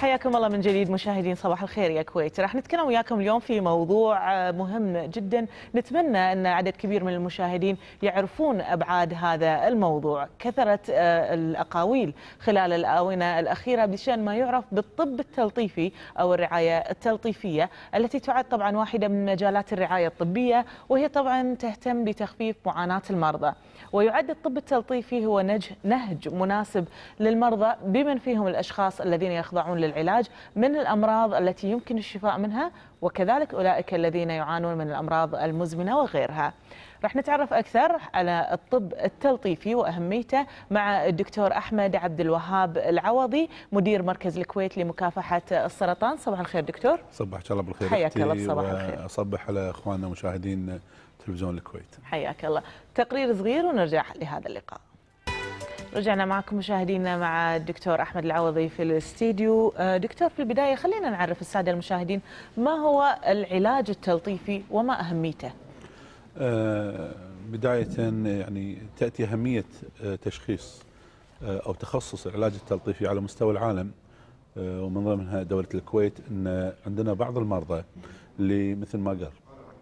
حياكم الله من جديد مشاهدين صباح الخير يا كويت راح نتكلم وياكم اليوم في موضوع آه، مهم جدا نتمنى ان عدد كبير من المشاهدين يعرفون ابعاد هذا الموضوع كثرة آه، الاقاويل خلال الاونه الاخيره بشان ما يعرف بالطب التلطيفي او الرعايه التلطيفيه التي تعد طبعا واحده من مجالات الرعايه الطبيه وهي طبعا تهتم بتخفيف معاناه المرضى ويعد الطب التلطيفي هو نهج مناسب للمرضى بمن فيهم الاشخاص الذين يخضعون للعلاج من الأمراض التي يمكن الشفاء منها وكذلك أولئك الذين يعانون من الأمراض المزمنة وغيرها راح نتعرف أكثر على الطب التلطيفي وأهميته مع الدكتور أحمد عبد الوهاب العوضي مدير مركز الكويت لمكافحة السرطان صباح الخير دكتور صباح الله بالخير حياك الله صباح الخير أصبح على إخواننا مشاهدين تلفزيون الكويت حياك الله تقرير صغير ونرجع لهذا اللقاء رجعنا معكم مشاهدينا مع الدكتور احمد العوضي في الاستديو آه، دكتور في البدايه خلينا نعرف الساده المشاهدين ما هو العلاج التلطيفي وما اهميته آه، بدايه يعني تاتي اهميه آه، تشخيص او تخصص العلاج التلطيفي على مستوى العالم ومن ضمنها دوله الكويت ان عندنا بعض المرضى اللي مثل ما قال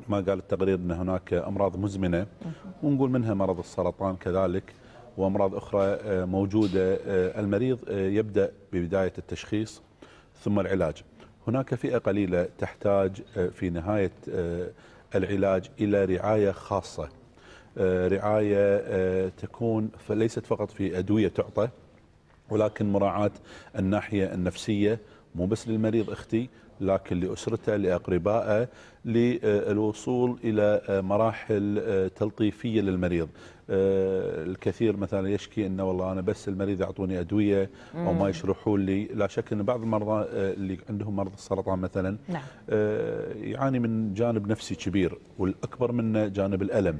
ما قال التقرير ان هناك امراض مزمنه ونقول منها مرض السرطان كذلك وأمراض أخرى آه، موجودة آه، المريض آه، يبدأ ببداية التشخيص ثم العلاج هناك فئة قليلة تحتاج في نهاية العلاج إلى رعاية خاصة رعاية تكون ليست فقط في أدوية تعطى ولكن مراعاة الناحية النفسية مو بس للمريض أختي لكن لأسرته لأقربائه للوصول إلى مراحل تلطيفية للمريض آه، الكثير مثلا يشكي انه والله انا بس المريض يعطوني ادويه او ما يشرحون لي لا شك ان بعض المرضى آه، اللي عندهم مرض السرطان مثلا نعم. آه، يعاني من جانب نفسي كبير والاكبر منه جانب الالم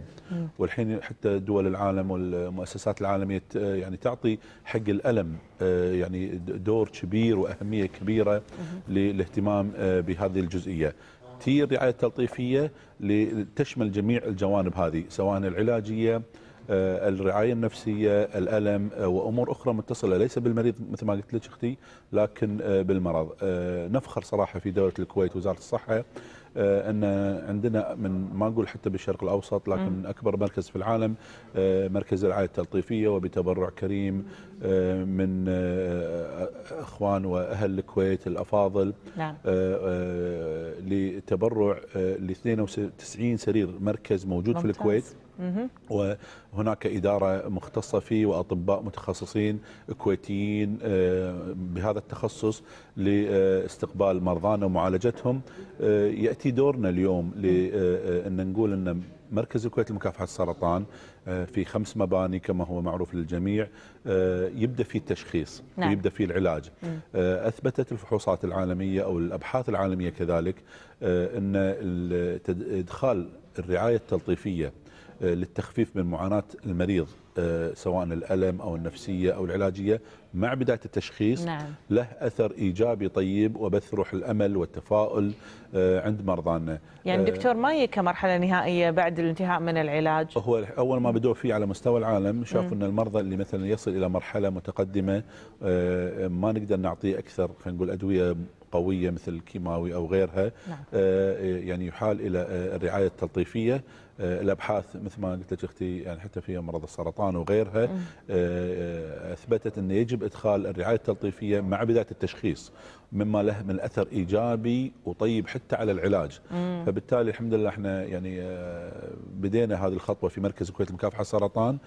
والحين حتى دول العالم والمؤسسات العالميه يعني تعطي حق الالم يعني دور كبير واهميه كبيره للاهتمام بهذه الجزئيه تي الرعايه التلطيفيه لتشمل جميع الجوانب هذه سواء العلاجيه آه، الرعايه النفسيه الالم آه، وامور اخرى متصله ليس بالمريض مثل ما قلت لك اختي لكن آه، بالمرض نفخر صراحه في دوله الكويت وزاره الصحه آه، ان عندنا من ما اقول حتى بالشرق الاوسط لكن من اكبر مركز في العالم آه، مركز الرعايه التلطيفيه وبتبرع كريم آه، من اخوان واهل الكويت الافاضل نعم. لتبرع ل 92 سرير مركز موجود في الكويت وهناك إدارة مختصة فيه وأطباء متخصصين كويتيين بهذا التخصص لاستقبال مرضانا ومعالجتهم يأتي ياتي دورنا اليوم لان آه، آه، نقول ان مركز الكويت لمكافحه السرطان آه، في خمس مباني كما هو معروف للجميع يبدا في التشخيص نعم. ويبدا في العلاج اثبتت الفحوصات العالميه او الابحاث العالميه كذلك ان ادخال الرعايه التلطيفيه آه، للتخفيف من معاناة المريض آه، سواء الألم أو النفسية أو العلاجية مع بداية التشخيص نعم. له أثر إيجابي طيب وبث روح الأمل والتفاؤل آه، عند مرضانا يعني دكتور ما يجي كمرحلة نهائية بعد الانتهاء من العلاج هو أول ما بدأوا فيه على مستوى العالم شافوا أن المرضى اللي مثلا يصل إلى مرحلة متقدمة ما نقدر نعطيه أكثر خلينا نقول أدوية قوية مثل الكيماوي أو غيرها نعم. يعني يحال إلى الرعاية التلطيفية آه، الابحاث مثل ما قلت لك اختي يعني حتى في مرض السرطان وغيرها آه، آه، اثبتت انه يجب ادخال الرعايه التلطيفيه مع بدايه التشخيص مما له من اثر ايجابي وطيب حتى على العلاج فبالتالي الحمد لله احنا يعني بدينا هذه الخطوه في مركز الكويت لمكافحه السرطان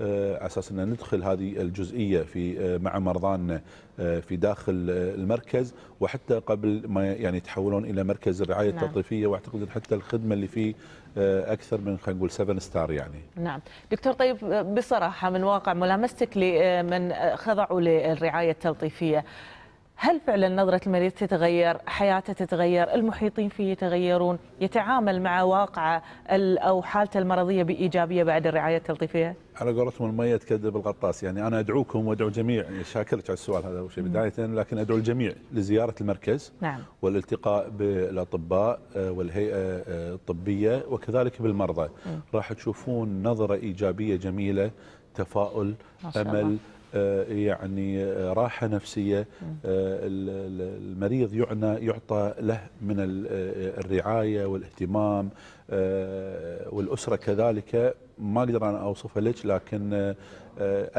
على اساس ان ندخل هذه الجزئيه في مع مرضانا في داخل المركز وحتى قبل ما يعني يتحولون الى مركز الرعايه نعم. التلطيفيه واعتقد حتى الخدمه اللي فيه آه، اكثر من خلينا نقول 7 ستار يعني نعم دكتور طيب آه، بصراحه من واقع ملامستك لمن آه، خضعوا للرعايه التلطيفيه هل فعلا نظرة المريض تتغير حياته تتغير المحيطين فيه يتغيرون يتعامل مع واقعه أو حالته المرضية بإيجابية بعد الرعاية التلطيفية على قولتهم المية تكذب الغطاس يعني أنا أدعوكم وأدعو الجميع شاكرك على السؤال هذا أول شيء بداية لكن أدعو الجميع لزيارة المركز نعم. والالتقاء بالأطباء آه، والهيئة آه، آه، الطبية وكذلك بالمرضى راح تشوفون نظرة إيجابية جميلة تفاؤل امل آه، يعني آه، راحة نفسية آه، المريض يعنى يعطى له من الرعاية والاهتمام والأسرة كذلك ما أقدر أنا أوصفها لك لكن آه،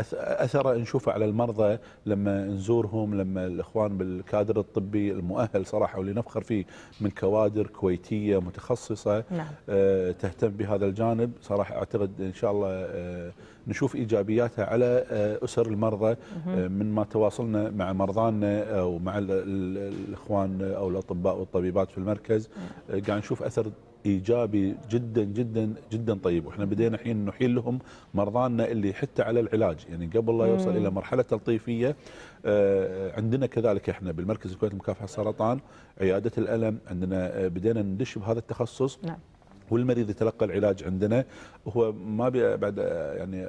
اثره نشوفه على المرضى لما نزورهم لما الاخوان بالكادر الطبي المؤهل صراحه واللي نفخر فيه من كوادر كويتيه متخصصه نعم. آه، تهتم بهذا الجانب صراحه اعتقد ان شاء الله آه، نشوف ايجابياتها على اسر المرضى من ما تواصلنا مع مرضانا ومع الاخوان او الاطباء والطبيبات في المركز نعم. قاعد نشوف اثر ايجابي جدا جدا جدا طيب واحنا بدينا الحين نحيل لهم مرضانا اللي حتى على العلاج يعني قبل لا يوصل مم. الى مرحله تلطيفيه آه، عندنا كذلك احنا بالمركز الكويتي لمكافحه السرطان عياده الالم عندنا آه، بدينا ندش بهذا التخصص نعم. والمريض يتلقى العلاج عندنا هو ما بعد آه، يعني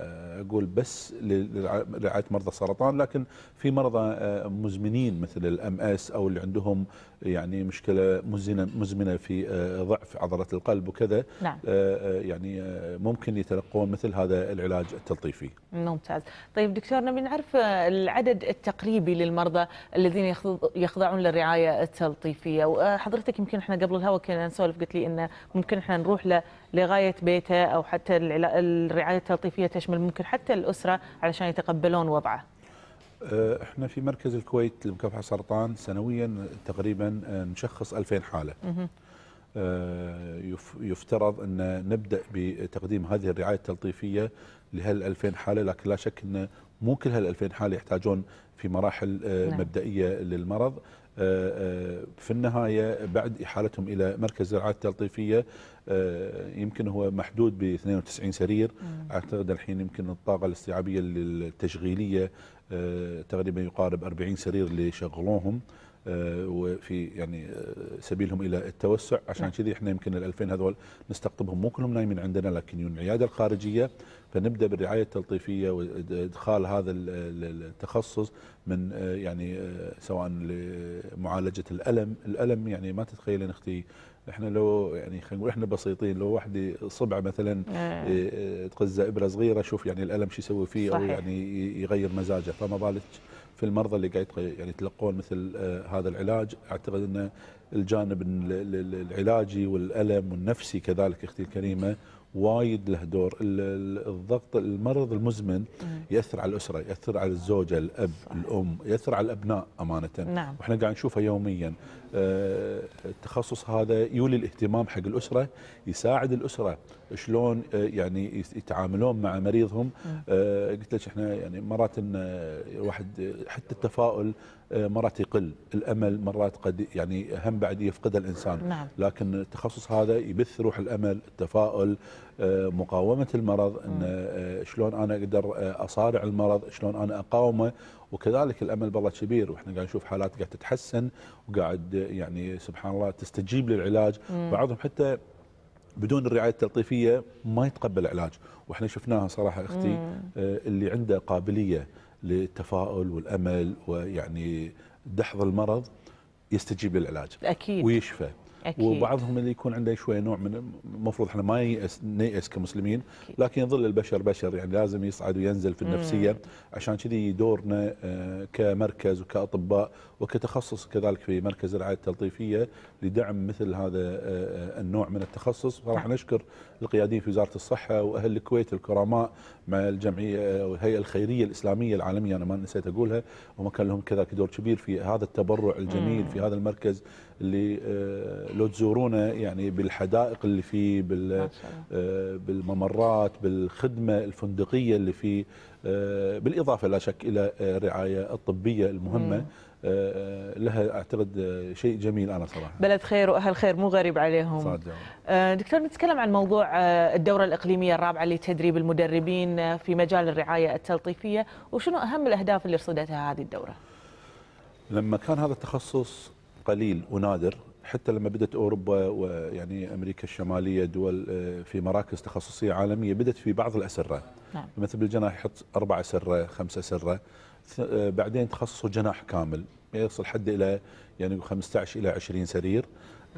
اقول بس لرعايه مرضى السرطان لكن في مرضى آه، مزمنين مثل الام اس او اللي عندهم يعني مشكله مزمنه مزمنه في آه، ضعف عضله القلب وكذا نعم. آه، يعني ممكن يتلقون مثل هذا العلاج التلطيفي. ممتاز. طيب دكتور نبي نعرف العدد التقريبي للمرضى الذين يخضعون للرعايه التلطيفيه وحضرتك يمكن احنا قبل الهواء كنا نسولف قلت لي انه ممكن احنا نروح لغايه بيته او حتى الرعايه التلطيفيه تشمل تشمل ممكن حتى الاسره علشان يتقبلون وضعه؟ أه، احنا في مركز الكويت لمكافحه السرطان سنويا تقريبا نشخص 2000 حاله. أه، يفترض ان نبدا بتقديم هذه الرعايه التلطيفيه لهال 2000 حاله لكن لا شك ان مو كل هال2000 حاله يحتاجون في مراحل آه، نعم. مبدئيه للمرض آه، آه، في النهايه بعد احالتهم الى مركز الرعايه التلطيفيه يمكن هو محدود ب 92 سرير اعتقد الحين يمكن الطاقه الاستيعابيه التشغيليه تقريبا يقارب 40 سرير اللي يشغلوهم آه، وفي يعني آه، سبيلهم الى التوسع عشان نعم. كذي احنا يمكن ال 2000 هذول نستقطبهم مو كلهم نايمين عندنا لكن العياده الخارجيه فنبدا بالرعايه التلطيفيه وادخال هذا التخصص من آه، يعني سواء لمعالجه الالم، الالم يعني ما تتخيلين اختي احنا لو يعني خلينا نقول احنا بسيطين لو واحد صبعه مثلا تقزه نعم. ابره صغيره شوف يعني الالم شو يسوي فيه صحيح. او يعني يغير مزاجه فما بالك في المرضى اللي قاعد يعني يتلقون مثل آه، هذا العلاج اعتقد ان الجانب العلاجي والالم والنفسي كذلك اختي الكريمه وايد له دور الضغط المرض المزمن ياثر على الاسره ياثر على الزوجه الاب صح. الام ياثر على الابناء امانه نعم. واحنا قاعد نشوفها يوميا آه، التخصص هذا يولي الاهتمام حق الاسره يساعد الاسره شلون آه، يعني يتعاملون مع مريضهم آه، قلت لك احنا يعني مرات الواحد حتى التفاؤل آه، مرات يقل الامل مرات قد يعني هم بعد يفقد الانسان نعم. لكن التخصص هذا يبث روح الامل التفاؤل آه، مقاومه المرض ان آه، شلون انا اقدر اصارع المرض شلون انا اقاومه وكذلك الامل بالله كبير واحنا قاعد نشوف حالات قاعد تتحسن وقاعد يعني سبحان الله تستجيب للعلاج مم. بعضهم حتى بدون الرعايه التلطيفيه ما يتقبل العلاج واحنا شفناها صراحه اختي مم. اللي عنده قابليه للتفاؤل والامل ويعني دحض المرض يستجيب للعلاج اكيد ويشفى أكيد. وبعضهم اللي يكون عنده شويه نوع من المفروض احنا ما ييأس نيأس كمسلمين أكيد. لكن يظل البشر بشر يعني لازم يصعد وينزل في النفسيه مم. عشان كذي دورنا آه، كمركز وكاطباء وكتخصص كذلك في مركز الرعايه التلطيفيه لدعم مثل هذا آه، آه، النوع من التخصص فراح نعم. نشكر القيادين في وزاره الصحه واهل الكويت الكرماء مع الجمعيه والهيئه الخيريه الاسلاميه العالميه انا ما نسيت اقولها هم كان لهم كذلك دور كبير في هذا التبرع الجميل في هذا المركز اللي آه، لو تزورونا يعني بالحدائق اللي فيه بال آه، بالممرات بالخدمه الفندقيه اللي فيه آه، بالاضافه لا شك الى الرعايه الطبيه المهمه لها اعتقد شيء جميل انا صراحه بلد خير واهل خير مو غريب عليهم صادق. دكتور نتكلم عن موضوع الدوره الاقليميه الرابعه لتدريب المدربين في مجال الرعايه التلطيفيه وشنو اهم الاهداف اللي رصدتها هذه الدوره لما كان هذا التخصص قليل ونادر حتى لما بدت اوروبا ويعني امريكا الشماليه دول آه، في مراكز تخصصيه عالميه بدت في بعض الاسره نعم. مثل بالجناح يحط اربع اسره خمس اسره آه، بعدين تخصصوا جناح كامل يصل حد الى يعني 15 الى 20 سرير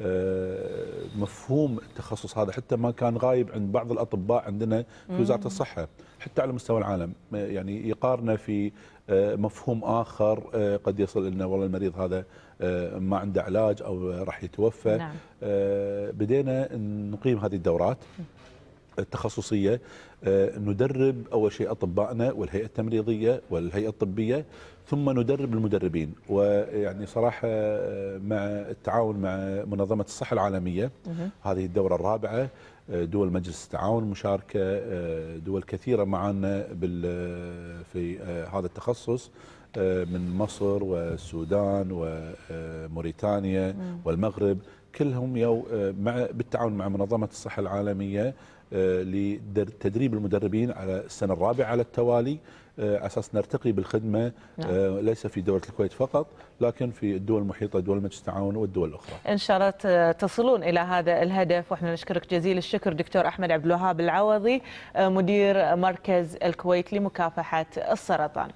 آه، مفهوم التخصص هذا حتى ما كان غايب عند بعض الاطباء عندنا في وزاره الصحه حتى على مستوى العالم يعني يقارنه في آه، مفهوم اخر آه، قد يصل لنا والله المريض هذا ما عنده علاج او راح يتوفى نعم. بدينا نقيم هذه الدورات التخصصيه ندرب اول شيء اطبائنا والهيئه التمريضيه والهيئه الطبيه ثم ندرب المدربين ويعني صراحة آه، مع التعاون مع منظمة الصحة العالمية هذه الدورة الرابعة آه، دول مجلس التعاون مشاركة آه، دول كثيرة معنا في هذا التخصص من مصر والسودان وموريتانيا والمغرب كلهم يو مع بالتعاون مع منظمة الصحة العالمية لتدريب المدربين على السنة الرابعة على التوالي على آه، أساس نرتقي بالخدمة نعم. آه، ليس في دولة الكويت فقط لكن في الدول المحيطة دول مجلس التعاون والدول الأخرى إن شاء الله تصلون إلى هذا الهدف وإحنا نشكرك جزيل الشكر دكتور أحمد عبد الوهاب العوضي آه، مدير مركز الكويت لمكافحة السرطان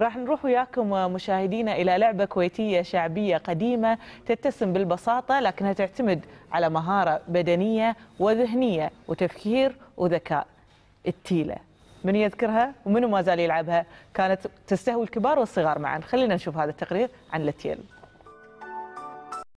راح نروح وياكم مشاهدينا إلى لعبة كويتية شعبية قديمة تتسم بالبساطة لكنها تعتمد على مهارة بدنية وذهنية وتفكير تمهير وذكاء التيلة من يذكرها ومنو ما زال يلعبها كانت تستهوي الكبار والصغار معا خلينا نشوف هذا التقرير عن التيل